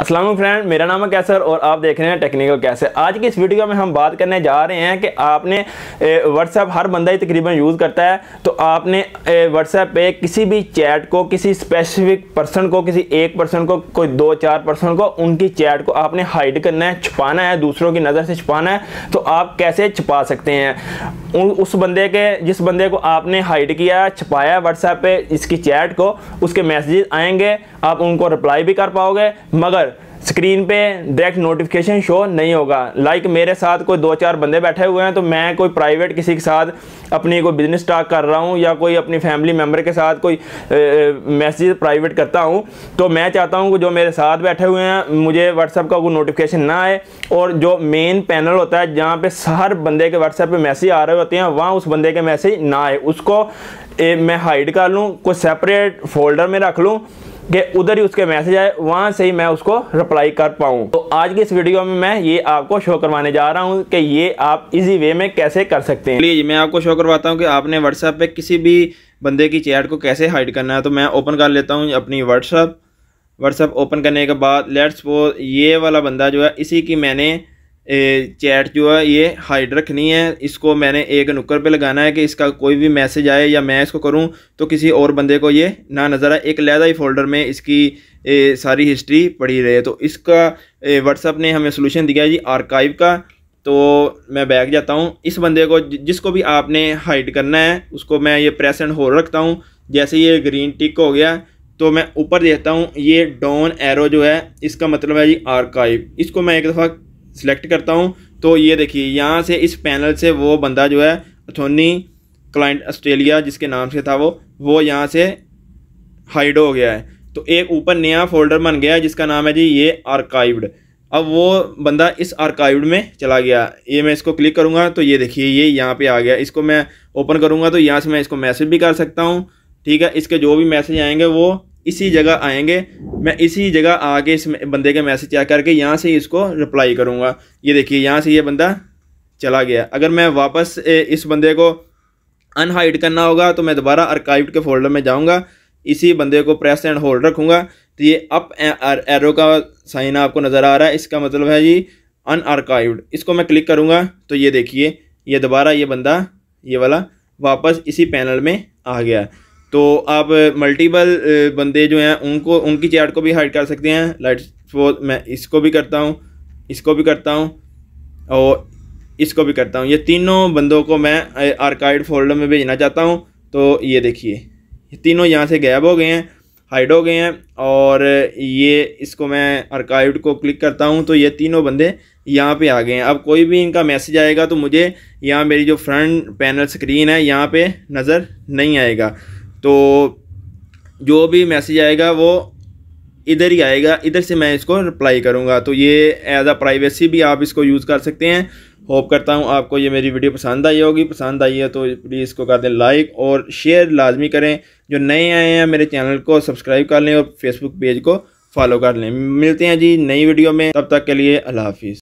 Aslam friend मेरा नाम है कैसर और आप देख रहे हैं टेक्निकल कैसे आज की इस वीडियो में हम बात करने जा रहे हैं कि आपने व्हाट्सएप हर बंदा ही तकरीबन यूज़ करता है तो आपने व्हाट्सएप पे किसी भी चैट को किसी स्पेसिफिक पर्सन को किसी एक पर्सन को कोई दो चार पर्सन को उनकी चैट को आपने हाइड करना है छुपाना है दूसरों की नज़र से छुपाना है तो आप कैसे छुपा सकते हैं उस बंदे के जिस बंदे को आपने हाइड किया छुपाया है व्हाट्सएप पर इसकी चैट को उसके मैसेज आएंगे आप उनको रिप्लाई भी कर पाओगे मगर स्क्रीन पे डायरेक्ट नोटिफिकेशन शो नहीं होगा लाइक like मेरे साथ कोई दो चार बंदे बैठे हुए हैं तो मैं कोई प्राइवेट किसी के साथ अपनी कोई बिजनेस स्टार्ट कर रहा हूँ या कोई अपनी फैमिली मेम्बर के साथ कोई मैसेज प्राइवेट करता हूँ तो मैं चाहता हूँ कि जो मेरे साथ बैठे हुए हैं मुझे व्हाट्सअप का कोई नोटिफिकेशन ना आए और जो मेन पैनल होता है जहाँ पर हर बंदे के व्हाट्सएप पर मैसेज आ रहे होते हैं वहाँ उस बंदे के मैसेज ना आए उसको ए, मैं हाइड कर लूँ कोई सेपरेट फोल्डर में रख लूँ कि उधर ही उसके मैसेज आए वहाँ से ही मैं उसको रिप्लाई कर पाऊँ तो आज की इस वीडियो में मैं ये आपको शो करवाने जा रहा हूँ कि ये आप इजी वे में कैसे कर सकते हैं प्लीज़ मैं आपको शो करवाता हूँ कि आपने व्हाट्सएप पे किसी भी बंदे की चैट को कैसे हाइड करना है तो मैं ओपन कर लेता हूँ अपनी व्हाट्सअप व्हाट्सअप ओपन करने के बाद लेट्स वो ये वाला बंदा जो है इसी की मैंने चैट जो है ये हाइड रखनी है इसको मैंने एक नुक्कर पे लगाना है कि इसका कोई भी मैसेज आए या मैं इसको करूं तो किसी और बंदे को ये ना नज़र आए एक लहदा ही फोल्डर में इसकी ए, सारी हिस्ट्री पड़ी रहे तो इसका व्हाट्सअप ने हमें सोल्यूशन दिया जी आर्काइव का तो मैं बैग जाता हूँ इस बंदे को जिसको भी आपने हाइड करना है उसको मैं ये प्रेस एंड होल रखता हूँ जैसे ये ग्रीन टिक हो गया तो मैं ऊपर देता हूँ ये डॉन एरो जो है इसका मतलब है जी आर्काइव इसको मैं एक दफ़ा सिलेक्ट करता हूँ तो ये देखिए यहाँ से इस पैनल से वो बंदा जो है अथोनी क्लाइंट ऑस्ट्रेलिया जिसके नाम से था वो वो यहाँ से हाइड हो गया है तो एक ऊपर नया फोल्डर बन गया जिसका नाम है जी ये आर्काइव्ड अब वो बंदा इस आर्काइव्ड में चला गया ये मैं इसको क्लिक करूँगा तो ये देखिए ये यहाँ पे आ गया इसको मैं ओपन करूँगा तो यहाँ से मैं इसको मैसेज भी कर सकता हूँ ठीक है इसके जो भी मैसेज आएंगे वो इसी जगह आएंगे मैं इसी जगह आके इस बंदे का मैसेज चेक करके यहाँ से इसको रिप्लाई करूँगा ये देखिए यहाँ से ये बंदा चला गया अगर मैं वापस इस बंदे को अनहाइड करना होगा तो मैं दोबारा आरकाइव के फोल्डर में जाऊँगा इसी बंदे को प्रेस एंड होल्ड रखूँगा तो ये अप एरो का साइन आपको नज़र आ रहा है इसका मतलब है जी अनआर्काइव्ड इसको मैं क्लिक करूँगा तो ये देखिए ये दोबारा ये बंदा ये वाला वापस इसी पैनल में आ गया तो आप मल्टीपल बंदे जो हैं उनको उनकी चैट को भी हाइड कर सकते हैं लाइट सपोज मैं इसको भी करता हूँ इसको भी करता हूँ और इसको भी करता हूँ ये तीनों बंदों को मैं आर्काइड फोल्डर में भेजना चाहता हूँ तो ये देखिए ये तीनों यहाँ से गैब हो गए हैं हाइड हो गए हैं और ये इसको मैं आर्काइव को क्लिक करता हूँ तो ये तीनों बंदे यहाँ पे आ गए हैं अब कोई भी इनका मैसेज आएगा तो मुझे यहाँ मेरी जो फ्रंट पैनल स्क्रीन है यहाँ पे नज़र नहीं आएगा तो जो भी मैसेज आएगा वो इधर ही आएगा इधर से मैं इसको रिप्लाई करूँगा तो ये एज आ प्राइवेसी भी आप इसको यूज़ कर सकते हैं होप करता हूँ आपको ये मेरी वीडियो पसंद आई होगी पसंद आई है तो प्लीज़ इसको कर दें लाइक और शेयर लाजमी करें जो नए आए हैं मेरे चैनल को सब्सक्राइब कर लें और फेसबुक पेज को फॉलो कर लें मिलते हैं जी नई वीडियो में तब तक के लिए अल्लाह हाफिज़